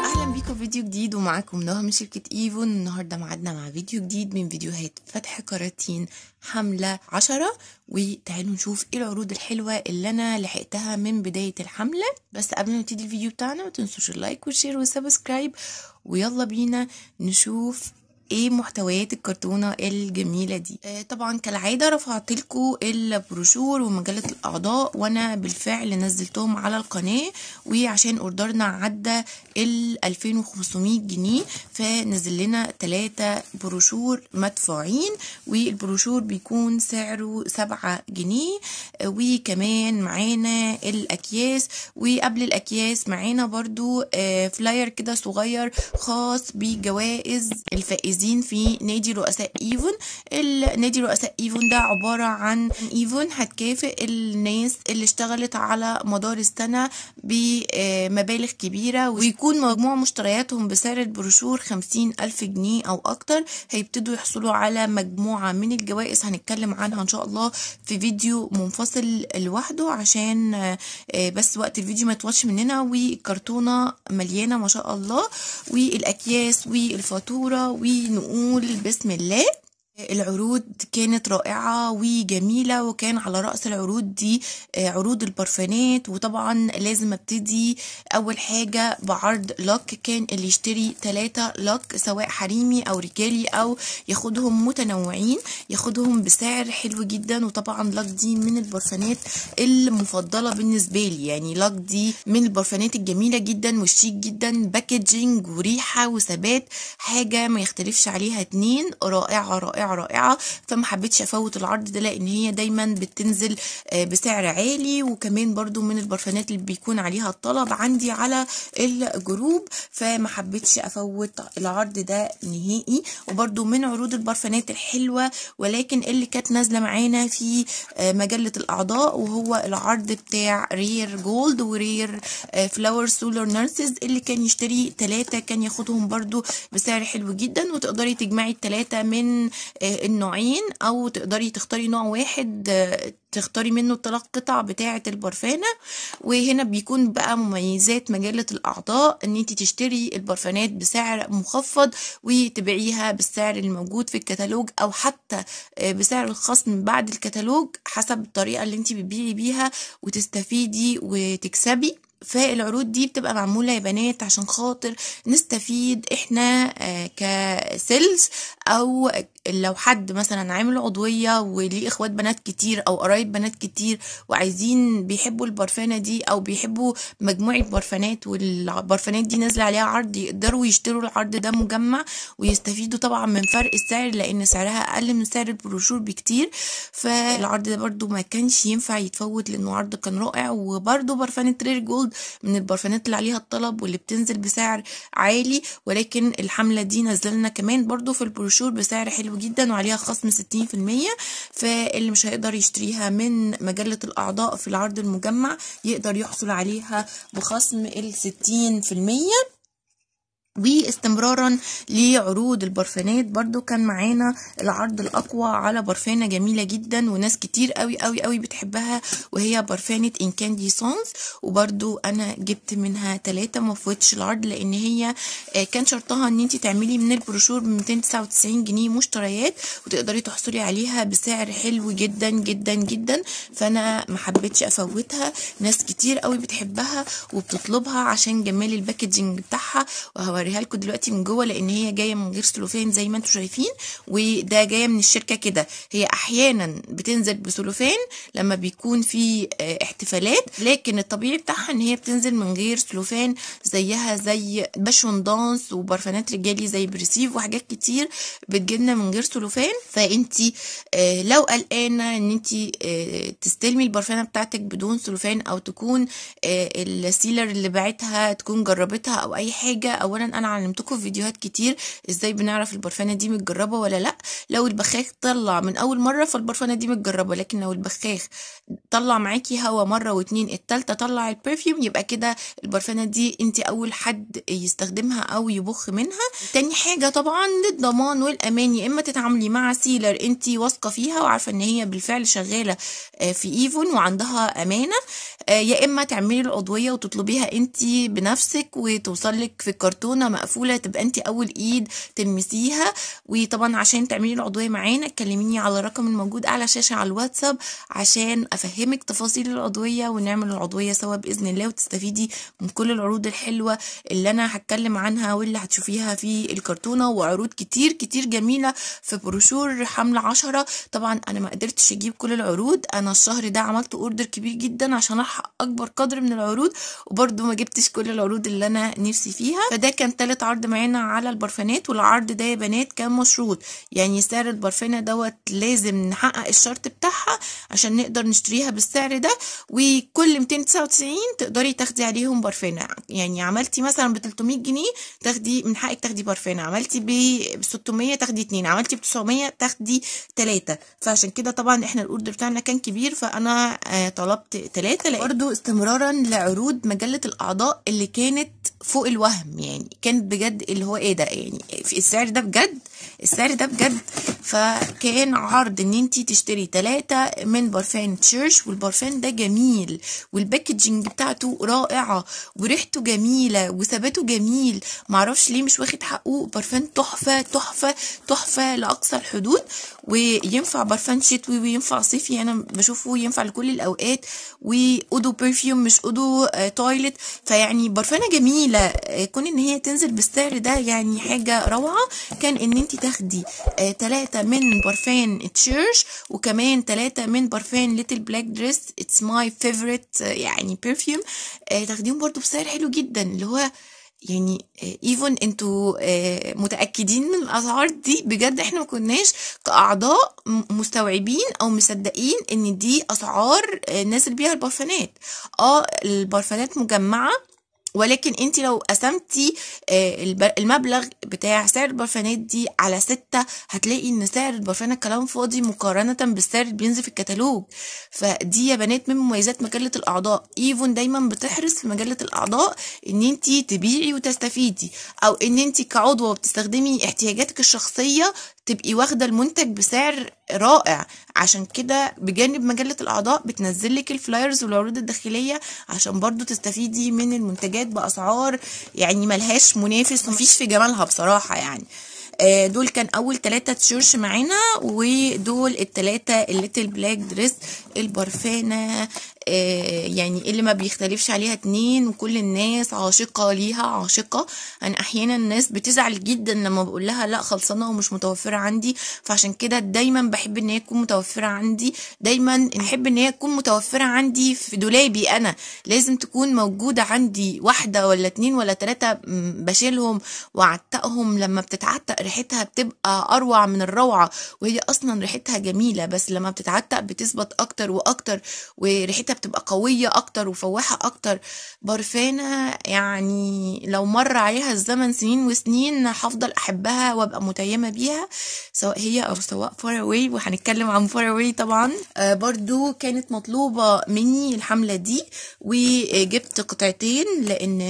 اهلا بيكم في فيديو جديد ومعاكم نهى من شركة ايفون النهاردة معدنا مع فيديو جديد من فيديوهات فتح كراتين حملة عشرة وتعالوا نشوف ايه العروض الحلوة اللي انا لحقتها من بداية الحملة بس قبل ما نبتدي الفيديو بتاعنا ما تنسوش اللايك والشير والسبسكرايب ويلا بينا نشوف ايه محتويات الكرتونه الجميله دي آه طبعا كالعاده رفعت لكم البروشور ومجله الاعضاء وانا بالفعل نزلتهم على القناه وعشان اوردرنا عدى ال 2500 جنيه فنزل لنا تلاتة بروشور مدفوعين والبروشور بيكون سعره سبعة جنيه وكمان معانا الاكياس وقبل الاكياس معانا برضو آه فلاير كده صغير خاص بجوائز الفائزين عايزين في نادي رؤساء ايفون النادي رؤساء ايفون ده عبارة عن ايفون هتكافئ الناس اللي اشتغلت على مدار السنة بمبالغ كبيرة ويكون مجموع مشترياتهم بسعر البروشور خمسين ألف جنيه أو أكتر هيبتدوا يحصلوا على مجموعة من الجوائز هنتكلم عنها إن شاء الله في فيديو منفصل لوحده عشان آه، بس وقت الفيديو ما يطولش مننا والكرتونة مليانة ما شاء الله والأكياس والفاتورة و نقول بسم الله العروض كانت رائعة وجميلة وكان على رأس العروض دي آه، عروض البرفانات وطبعا لازم ابتدي أول حاجة بعرض لوك كان اللي يشتري تلاتة لوك سواء حريمي أو رجالي أو ياخدهم متنوعين ياخدهم بسعر حلو جدا وطبعا لوك دي من البرفانات المفضلة بالنسبة لي يعني لوك دي من البرفانات الجميلة جدا والشيك جدا باكجينج وريحة وثبات حاجة ما يختلفش عليها اتنين رائعة رائعة بسعر رائعه فما حبيتش افوت العرض ده لان هي دايما بتنزل آه، بسعر عالي وكمان برضو من البرفانات اللي بيكون عليها الطلب عندي على الجروب فما حبيتش افوت العرض ده نهائي وبرضو من عروض البرفانات الحلوه ولكن اللي كانت نازله معانا في آه، مجله الاعضاء وهو العرض بتاع رير جولد ورير آه، فلاور سولار نيرسز اللي كان يشتري ثلاثه كان ياخدهم برضو بسعر حلو جدا وتقدري تجمعي الثلاثه من النوعين او تقدري تختاري نوع واحد آه، تختاري منه الثلاث قطع بتاعة البرفانة وهنا بيكون بقى مميزات مجلة الأعضاء ان انت تشتري البرفانات بسعر مخفض وتبيعيها بالسعر الموجود في الكتالوج او حتى آه، بسعر الخصم بعد الكتالوج حسب الطريقة اللي انت بتبيعي بيها وتستفيدي وتكسبي فالعروض دي بتبقى معمولة يا بنات عشان خاطر نستفيد احنا آه، كسيلز او لو حد مثلا عامل عضوية وليه اخوات بنات كتير او قرايب بنات كتير وعايزين بيحبوا البرفانة دي او بيحبوا مجموعة برفانات والبرفانات دي نازلة عليها عرض يقدروا يشتروا العرض ده مجمع ويستفيدوا طبعا من فرق السعر لان سعرها اقل من سعر البروشور بكتير فالعرض ده برضو ما كانش ينفع يتفوت لانه عرض كان رائع وبرضو برفانة رير جولد من البرفانات اللي عليها الطلب واللي بتنزل بسعر عالي ولكن الحملة دي نزلنا لنا كمان برضو في البروشور بسعر حلو حلو جدا وعليها خصم 60% فاللي مش هيقدر يشتريها من مجلة الأعضاء في العرض المجمع يقدر يحصل عليها بخصم ال 60% واستمرارا لعروض البرفانات برضو كان معانا العرض الاقوى على برفانه جميله جدا وناس كتير قوي قوي قوي بتحبها وهي برفانه ان كاندي سونز وبرضو انا جبت منها ثلاثة ما فوتش العرض لان هي آه، كان شرطها ان انت تعملي من البروشور ب 299 جنيه مشتريات وتقدري تحصلي عليها بسعر حلو جدا جدا جدا فانا ما حبيتش افوتها ناس كتير قوي بتحبها وبتطلبها عشان جمال الباكجينج بتاعها وهوري هوريها لكم دلوقتي من جوه لان هي جايه من غير سلوفان زي ما انتم شايفين وده جايه من الشركه كده هي احيانا بتنزل بسلوفان لما بيكون في آه، احتفالات لكن الطبيعي بتاعها ان هي بتنزل من غير سلوفان زيها زي باشون دانس وبرفانات رجالي زي بريسيف وحاجات كتير بتجيلنا من غير سلوفان فانت آه، لو قلقانه ان انت آه، تستلمي البرفانه بتاعتك بدون سلوفان او تكون السيلر اللي باعتها تكون جربتها او اي حاجه اولا انا علمتكم في فيديوهات كتير ازاي بنعرف البرفانه دي متجربه ولا لا لو البخاخ طلع من اول مره فالبرفانه دي متجربه لكن لو البخاخ طلع معاكي هوا مره واتنين التالتة طلع البرفيوم يبقى كده البرفانه دي انت اول حد يستخدمها او يبخ منها تاني حاجه طبعا للضمان والامان يا اما تتعاملي مع سيلر انت واثقه فيها وعارفه ان هي بالفعل شغاله آه، في ايفون وعندها امانه آه، يا اما تعملي العضويه وتطلبيها انت بنفسك وتوصل لك في الكرتون الصالونة مقفولة تبقى انت اول ايد تلمسيها وطبعا عشان تعملي العضوية معانا كلميني على الرقم الموجود اعلى شاشة على الواتساب عشان افهمك تفاصيل العضوية ونعمل العضوية سوا باذن الله وتستفيدي من كل العروض الحلوة اللي انا هتكلم عنها واللي هتشوفيها في الكرتونة وعروض كتير كتير جميلة في بروشور حملة عشرة طبعا انا ما قدرتش اجيب كل العروض انا الشهر ده عملت اوردر كبير جدا عشان احقق اكبر قدر من العروض وبرده ما جبتش كل العروض اللي انا نفسي فيها فده كان كان تالت عرض معانا على البرفانات والعرض ده يا بنات كان مشروط يعني سعر البرفانه دوت لازم نحقق الشرط بتاعها عشان نقدر نشتريها بالسعر ده وكل 299 تقدري تاخدي عليهم برفانه يعني عملتي مثلا ب 300 جنيه تاخدي من حقك تاخدي برفانه عملتي ب 600 تاخدي اتنين عملتي ب 900 تاخدي ثلاثه فعشان كده طبعا احنا الاوردر بتاعنا كان كبير فانا آه، طلبت 3 برضو استمرارا لعروض مجله الاعضاء اللي كانت فوق الوهم يعني كانت بجد اللي هو ايه ده يعني في السعر ده بجد السعر ده بجد فكان عرض ان انت تشتري ثلاثة من برفان تشيرش والبرفان ده جميل والباكجينج بتاعته رائعة وريحته جميلة وثباته جميل معرفش ليه مش واخد حقه برفان تحفة تحفة تحفة لأقصى الحدود وينفع برفان شتوي وينفع صيفي يعني انا بشوفه ينفع لكل الاوقات واودو برفيوم مش اودو تويلت آه، فيعني برفانه جميله آه، كون ان هي تنزل بالسعر ده يعني حاجه روعه كان ان انت تاخدي ثلاثة آه، من برفان تشيرش وكمان ثلاثة من برفان ليتل بلاك دريس اتس ماي فيفورت يعني برفيوم تاخديهم برضو بسعر حلو جدا اللي هو يعني ايفن آه، انتوا آه، متاكدين من الاسعار دي بجد احنا ما كناش كاعضاء مستوعبين او مصدقين ان دي اسعار آه، نازل بيها البرفانات اه البرفانات مجمعه ولكن انت لو قسمتي آه، المبلغ بتاع سعر البرفانات دي على ستة هتلاقي ان سعر البرفانة كلام فاضي مقارنة بالسعر اللي بينزل في الكتالوج فدي يا بنات من مميزات مجلة الاعضاء ايفون دايما بتحرص في مجلة الاعضاء ان انت تبيعي وتستفيدي او ان انت كعضوة بتستخدمي احتياجاتك الشخصية تبقي واخده المنتج بسعر رائع عشان كده بجانب مجله الاعضاء بتنزل لك الفلايرز والعروض الداخليه عشان برضو تستفيدي من المنتجات باسعار يعني ملهاش منافس ومفيش في جمالها بصراحه يعني آه، دول كان اول ثلاثة تشيرش معانا ودول الثلاثة الليتل بلاك دريس البرفانة آه، يعني إيه اللي ما بيختلفش عليها اتنين وكل الناس عاشقة ليها عاشقة أنا أحيانا الناس بتزعل جدا لما بقول لها لا خلصانة ومش متوفرة عندي فعشان كده دايما بحب إن هي تكون متوفرة عندي دايما نحب إن هي تكون متوفرة عندي في دولابي أنا لازم تكون موجودة عندي واحدة ولا اتنين ولا تلاتة بشيلهم وأعتقهم لما بتتعتق ريحتها بتبقى أروع من الروعة وهي أصلا ريحتها جميلة بس لما بتتعتق بتثبت أكتر وأكتر وريحتها بتبقى قوية أكتر وفواحة أكتر برفانة يعني لو مر عليها الزمن سنين وسنين هفضل أحبها وأبقى متيمة بيها سواء هي أو سواء أواي وهنتكلم عن أواي طبعا آه برضو كانت مطلوبة مني الحملة دي وجبت قطعتين لأن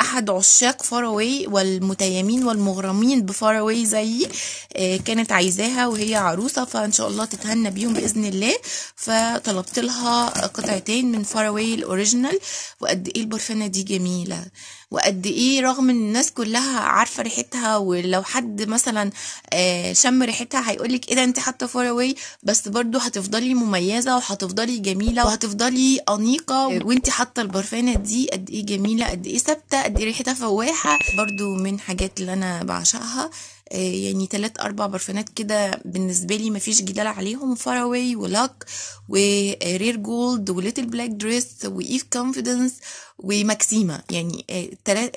أحد عشاق أواي والمتيمين والمغرمين بفاراواي زيي آه كانت عايزاها وهي عروسة فإن شاء الله تتهنى بيهم بإذن الله فطلبت لها قطعة ساعتين من فاراوي الاوريجينال وقد ايه البرفانه دي جميله وقد ايه رغم ان الناس كلها عارفه ريحتها ولو حد مثلا آه، شم ريحتها هيقول لك ايه ده انت حاطه فاراوي بس برضو هتفضلي مميزه وهتفضلي جميله وهتفضلي انيقه إيه. وانت حاطه البرفانه دي قد ايه جميله قد ايه ثابته قد ايه ريحتها فواحه برضو من حاجات اللي انا بعشقها آه، يعني تلات أربع برفانات كده بالنسبة لي مفيش جدال عليهم فاراوي ولاك ورير جولد وليتل بلاك دريس وإيف كونفيدنس وماكسيما يعني آه،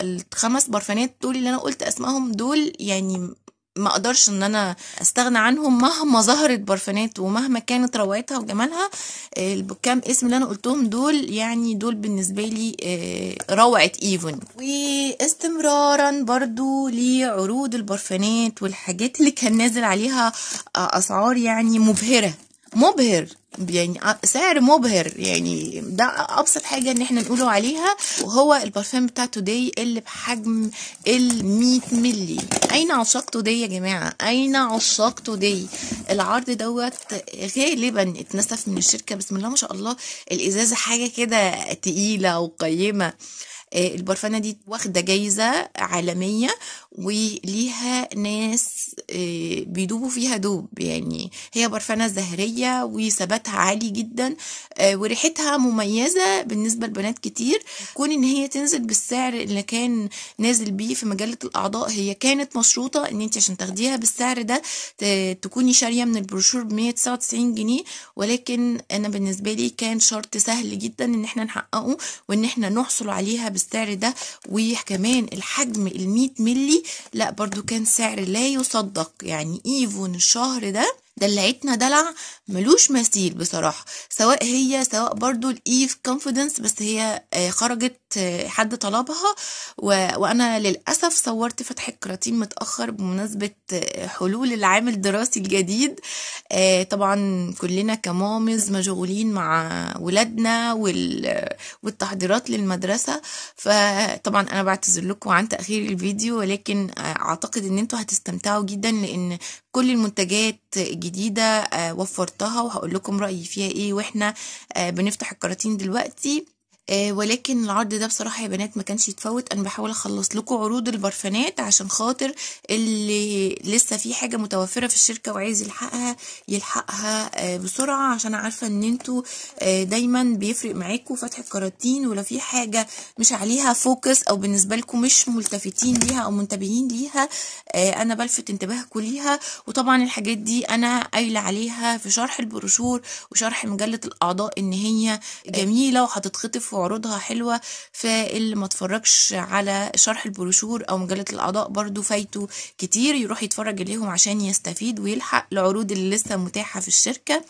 الخمس برفانات دول اللي أنا قلت أسمائهم دول يعني ما اقدرش ان انا استغنى عنهم مهما ظهرت برفانات ومهما كانت روايتها وجمالها آه، البكام اسم اللي انا قلتهم دول يعني دول بالنسبه لي آه، روعه ايفون واستمرارا برضو لعروض البرفانات والحاجات اللي كان نازل عليها آه، اسعار يعني مبهره مبهر يعني سعر مبهر يعني ده ابسط حاجه ان احنا نقوله عليها وهو البرفان بتاع توداي اللي بحجم ال 100 مللي اين عشاق توداي يا جماعه اين عشاق توداي العرض دوت غالبا اتنسف من الشركه بسم الله ما شاء الله الازازه حاجه كده تقيله وقيمه آه، البرفانه دي واخده جايزه عالميه وليها ناس آه، بيدوبوا فيها دوب يعني هي برفانه زهريه وثباتها عالي جدا آه، وريحتها مميزه بالنسبه لبنات كتير كون ان هي تنزل بالسعر اللي كان نازل بيه في مجله الاعضاء هي كانت مشروطه ان انت عشان تاخديها بالسعر ده تكوني شاريه من البروشور ب 199 جنيه ولكن انا بالنسبه لي كان شرط سهل جدا ان احنا نحققه وان احنا نحصل عليها بالسعر السعر ده وكمان الحجم ال100 ملي لا برضو كان سعر لا يصدق يعني ايفون الشهر ده دلعتنا دلع ملوش مثيل بصراحة سواء هي سواء برضو الإيف كونفيدنس بس هي آه، خرجت حد طلبها و... وانا للاسف صورت فتح الكراتين متاخر بمناسبه حلول العام الدراسي الجديد آه، طبعا كلنا كمامز مشغولين مع ولادنا وال... والتحضيرات للمدرسه فطبعا انا بعتذر لكم عن تاخير الفيديو ولكن اعتقد ان انتوا هتستمتعوا جدا لان كل المنتجات الجديده آه، وفرتها وهقول لكم رايي فيها ايه واحنا آه، بنفتح الكراتين دلوقتي آه ولكن العرض ده بصراحه يا بنات ما كانش يتفوت انا بحاول اخلص لكم عروض البرفانات عشان خاطر اللي لسه في حاجه متوفره في الشركه وعايز يلحقها يلحقها آه بسرعه عشان عارفه ان انتوا آه دايما بيفرق معاكم فتح الكراتين ولو في حاجه مش عليها فوكس او بالنسبه لكم مش ملتفتين ليها او منتبهين ليها آه، انا بلفت انتباهكم ليها وطبعا الحاجات دي انا قايله عليها في شرح البروشور وشرح مجله الاعضاء ان هي إيه. جميله وهتتخطف وعروضها حلوة فاللي ما تفرجش على شرح البروشور أو مجلة الأعضاء برضو فايته كتير يروح يتفرج ليهم عشان يستفيد ويلحق العروض اللي لسه متاحة في الشركة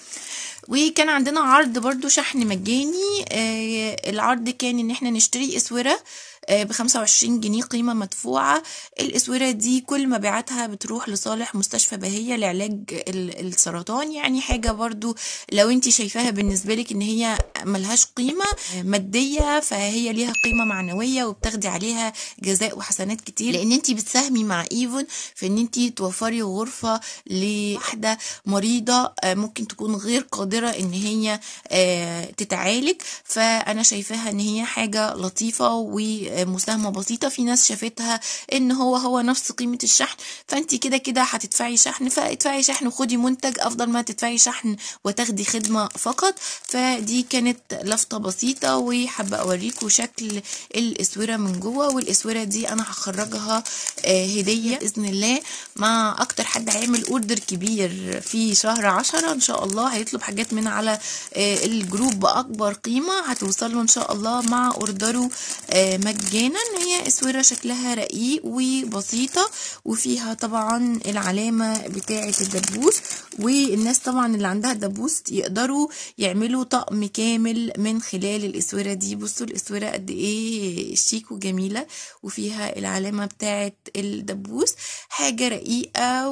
وكان عندنا عرض برضو شحن مجاني آه، العرض كان ان احنا نشتري اسوره آه، ب 25 جنيه قيمة مدفوعة الأسورة دي كل مبيعاتها بتروح لصالح مستشفى بهية لعلاج السرطان يعني حاجة برضو لو انت شايفاها بالنسبة لك ان هي ملهاش قيمة مادية فهي ليها قيمة معنوية وبتاخدي عليها جزاء وحسنات كتير لان انت بتساهمي مع ايفون في ان انت توفري غرفة لواحدة مريضة آه، ممكن تكون غير قادرة ان هي آه، تتعالج فانا شايفاها ان هي حاجة لطيفة و مساهمة بسيطة في ناس شافتها ان هو هو نفس قيمة الشحن فانت كده كده هتدفعي شحن فادفعي شحن وخدي منتج افضل ما تدفعي شحن وتاخدي خدمة فقط فدي كانت لفتة بسيطة وحابة اوريكم شكل الاسورة من جوه والاسورة دي انا هخرجها آه، هدية باذن الله مع اكتر حد هيعمل اوردر كبير في شهر عشرة ان شاء الله هيطلب حاجات من على آه، الجروب باكبر قيمة هتوصل له ان شاء الله مع اوردره مجاني مجانا هي اسوره شكلها رقيق وبسيطه وفيها طبعا العلامه بتاعه الدبوس والناس طبعا اللي عندها دبوس يقدروا يعملوا طقم كامل من خلال الاسوره دي بصوا الاسوره قد ايه شيك وجميله وفيها العلامه بتاعه الدبوس حاجه رقيقه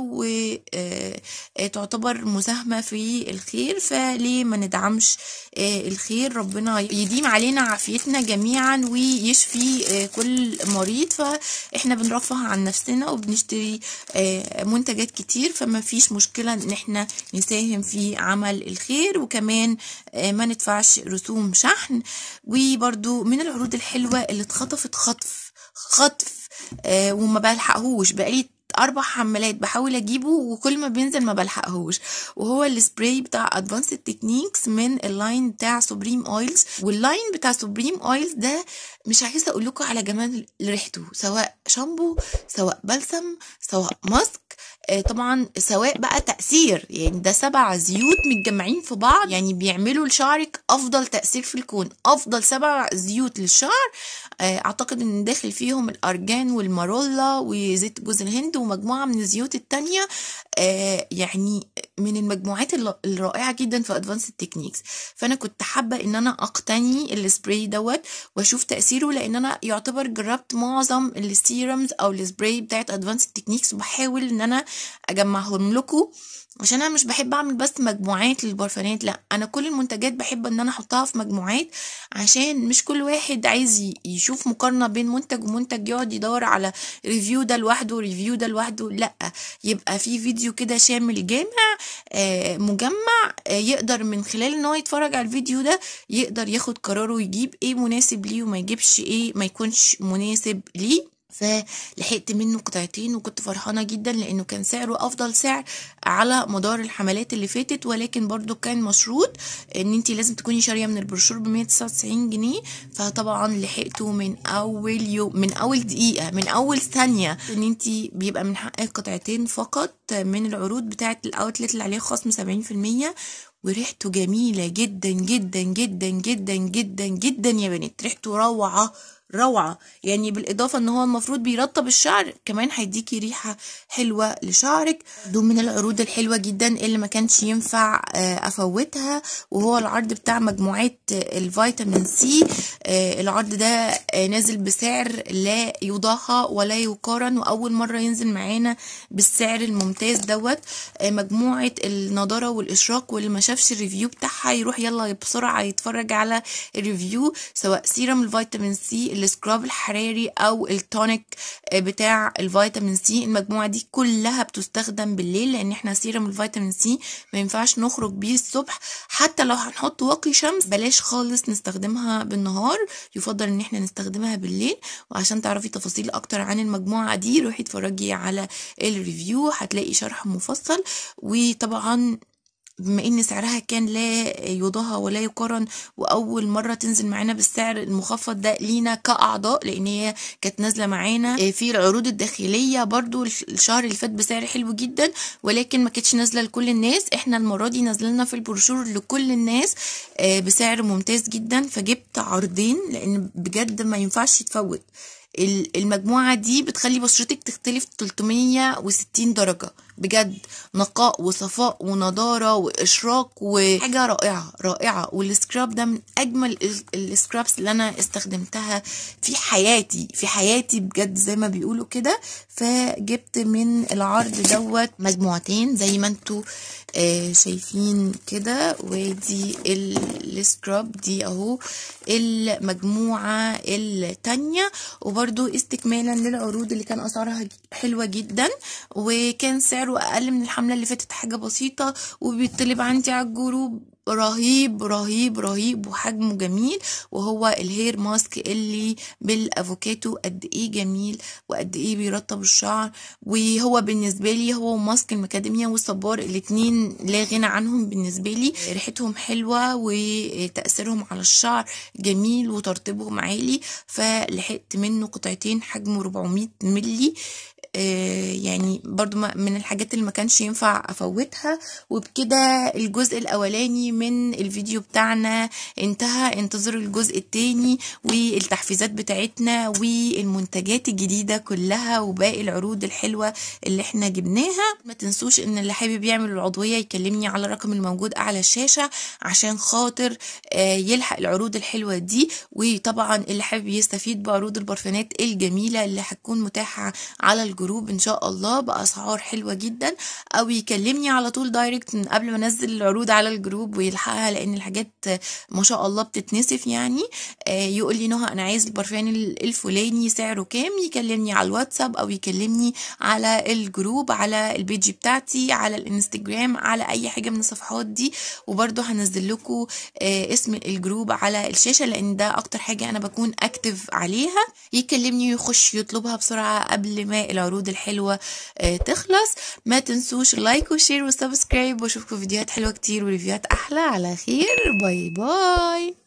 وتعتبر آه، مساهمه في الخير فليه ما ندعمش آه، الخير ربنا يديم علينا عافيتنا جميعا ويشفي آه، كل مريض فاحنا بنرفه عن نفسنا وبنشتري منتجات كتير فما فيش مشكله ان احنا احنا نساهم في عمل الخير وكمان آه، ما ندفعش رسوم شحن وبرده من العروض الحلوة اللي اتخطفت خطف خطف آه، وما بلحقهوش بقيت اربع حمالات بحاول اجيبه وكل ما بينزل ما بلحقهوش وهو السبراي بتاع ادفانسد تكنيكس من اللاين بتاع سوبريم اويلز واللاين بتاع سوبريم اويلز ده مش عايزه اقول لكم على جمال ريحته سواء شامبو سواء بلسم سواء ماسك آه، طبعا سواء بقى تأثير يعني ده سبع زيوت متجمعين في بعض يعني بيعملوا لشعرك أفضل تأثير في الكون أفضل سبع زيوت للشعر آه، أعتقد إن داخل فيهم الأرجان والمارولا وزيت جوز الهند ومجموعة من الزيوت التانية آه، يعني من المجموعات الرائعه جدا في ادفانس تكنيكس فانا كنت حابه ان انا اقتني السبراي دوت واشوف تاثيره لان انا يعتبر جربت معظم السيرمز او السبراي بتاعت ادفانس تكنيكس وبحاول ان انا اجمعهم لكم عشان انا مش بحب اعمل بس مجموعات للبرفانات لا انا كل المنتجات بحب ان انا احطها في مجموعات عشان مش كل واحد عايز يشوف مقارنه بين منتج ومنتج يقعد يدور على ريفيو ده لوحده وريفيو ده لوحده لا يبقى في فيديو فيديو كده شامل جامع آه، مجمع آه، يقدر من خلال ان هو يتفرج على الفيديو ده يقدر ياخد قراره يجيب ايه مناسب ليه وما يجيبش ايه ما يكونش مناسب ليه فلحقت منه قطعتين وكنت فرحانة جدا لأنه كان سعره أفضل سعر على مدار الحملات اللي فاتت ولكن برضو كان مشروط إن انت لازم تكوني شارية من البروشور ب 199 جنيه فطبعا لحقته من أول يوم من أول دقيقة من أول ثانية إن انت بيبقى من حقك قطعتين فقط من العروض بتاعة الأوتلت اللي عليها خصم 70% وريحته جميلة جدا جدا جدا جدا جدا جدا يا بنات ريحته روعة روعة يعني بالإضافة إن هو المفروض بيرطب الشعر كمان هيديكي ريحة حلوة لشعرك ده من العروض الحلوة جدا اللي ما كانش ينفع آه، أفوتها وهو العرض بتاع مجموعات آه، الفيتامين سي آه، العرض ده نازل بسعر لا يضاهى ولا يقارن وأول مرة ينزل معانا بالسعر الممتاز دوت مجموعة النضارة والإشراق والمشاكل شافش الريفيو بتاعها يروح يلا بسرعه يتفرج على الريفيو سواء سيرم الفيتامين سي السكراب الحراري او التونيك آه، بتاع الفيتامين سي المجموعه دي كلها بتستخدم بالليل لان احنا سيرم الفيتامين سي ما ينفعش نخرج بيه الصبح حتى لو هنحط واقي شمس بلاش خالص نستخدمها بالنهار يفضل ان احنا نستخدمها بالليل وعشان تعرفي تفاصيل اكتر عن المجموعه دي روحي اتفرجي على الريفيو هتلاقي شرح مفصل وطبعا بما ان سعرها كان لا يضاهى ولا يقارن واول مره تنزل معانا بالسعر المخفض ده لينا كاعضاء لان هي كانت نازله معانا آه، في العروض الداخليه برضو الشهر اللي فات بسعر حلو جدا ولكن ما كانتش نازله لكل الناس احنا المره دي نازله لنا في البروشور لكل الناس آه، بسعر ممتاز جدا فجبت عرضين لان بجد ما ينفعش تفوت المجموعه دي بتخلي بشرتك تختلف 360 درجه بجد نقاء وصفاء ونضاره واشراق وحاجه رائعه رائعه والسكراب ده من اجمل السكرابس اللي انا استخدمتها في حياتي في حياتي بجد زي ما بيقولوا كده فجبت من العرض دوت مجموعتين زي ما انتوا آه شايفين كده ودي السكراب دي اهو المجموعه الثانيه وبرده استكمالا للعروض اللي كان اسعارها حلوه جدا وكان سعر سعره اقل من الحمله اللي فاتت حاجه بسيطه وبيطلب عندي على الجروب رهيب رهيب رهيب وحجمه جميل وهو الهير ماسك اللي بالافوكاتو قد ايه جميل وقد ايه بيرطب الشعر وهو بالنسبه لي هو ماسك المكاديميا والصبار الاثنين لا غنى عنهم بالنسبه لي ريحتهم حلوه وتاثيرهم على الشعر جميل وترطيبهم عالي فلحقت منه قطعتين حجمه 400 ملي آه، يعني برضو من الحاجات اللي ما كانش ينفع افوتها وبكده الجزء الاولاني من الفيديو بتاعنا انتهى انتظروا الجزء التاني والتحفيزات بتاعتنا والمنتجات الجديدة كلها وباقي العروض الحلوة اللي احنا جبناها ما تنسوش ان اللي حابب يعمل العضوية يكلمني على الرقم الموجود اعلى الشاشة عشان خاطر آه، يلحق العروض الحلوة دي وطبعا اللي حابب يستفيد بعروض البرفانات الجميلة اللي هتكون متاحة على الجزء الجروب ان شاء الله باسعار حلوه جدا او يكلمني على طول دايركت من قبل ما انزل العروض على الجروب ويلحقها لان الحاجات ما شاء الله بتتنسف يعني آه، يقول لي نهى انا عايز البرفان الفلاني سعره كام يكلمني على الواتساب او يكلمني على الجروب على البيج بتاعتي على الانستجرام على اي حاجه من الصفحات دي وبرده هنزل لكم آه، اسم الجروب على الشاشه لان ده اكتر حاجه انا بكون اكتف عليها يكلمني ويخش يطلبها بسرعه قبل ما العروض العروض الحلوة آه، تخلص ما تنسوش لايك وشير وسبسكرايب واشوفكم فيديوهات حلوة كتير وريفيوهات احلى على خير باي باي